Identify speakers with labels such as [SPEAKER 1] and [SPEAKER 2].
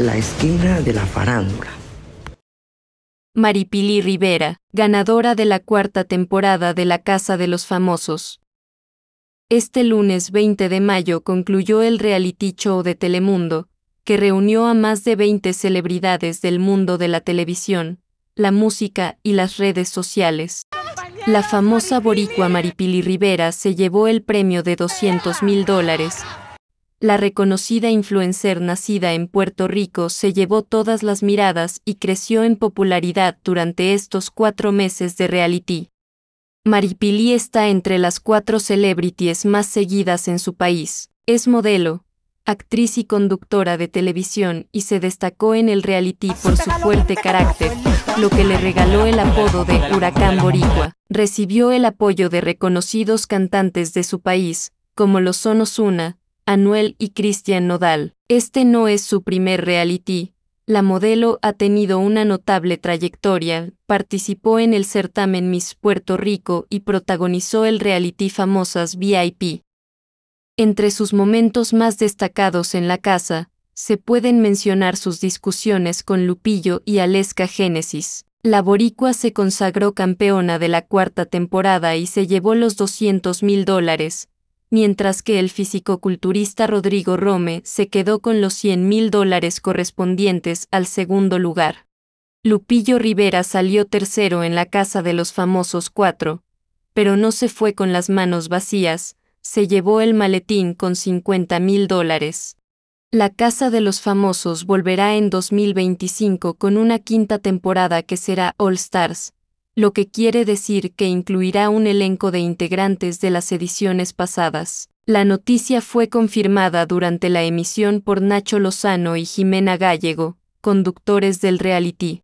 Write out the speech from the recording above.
[SPEAKER 1] La esquina de la farándula. Maripili Rivera, ganadora de la cuarta temporada de La Casa de los Famosos. Este lunes 20 de mayo concluyó el reality show de Telemundo, que reunió a más de 20 celebridades del mundo de la televisión, la música y las redes sociales. La famosa boricua Maripili Rivera se llevó el premio de 200 mil dólares, la reconocida influencer nacida en Puerto Rico se llevó todas las miradas y creció en popularidad durante estos cuatro meses de reality. Maripili está entre las cuatro celebrities más seguidas en su país. Es modelo, actriz y conductora de televisión y se destacó en el reality por su fuerte carácter, lo que le regaló el apodo de Huracán Boricua. Recibió el apoyo de reconocidos cantantes de su país, como los son Anuel y Cristian Nodal. Este no es su primer reality. La modelo ha tenido una notable trayectoria, participó en el certamen Miss Puerto Rico y protagonizó el reality Famosas VIP. Entre sus momentos más destacados en la casa, se pueden mencionar sus discusiones con Lupillo y Aleska Génesis. La boricua se consagró campeona de la cuarta temporada y se llevó los 200 mil dólares, mientras que el físico-culturista Rodrigo Rome se quedó con los 100 mil dólares correspondientes al segundo lugar. Lupillo Rivera salió tercero en la casa de los famosos cuatro, pero no se fue con las manos vacías, se llevó el maletín con 50 mil dólares. La Casa de los Famosos volverá en 2025 con una quinta temporada que será All Stars, lo que quiere decir que incluirá un elenco de integrantes de las ediciones pasadas. La noticia fue confirmada durante la emisión por Nacho Lozano y Jimena Gallego, conductores del reality.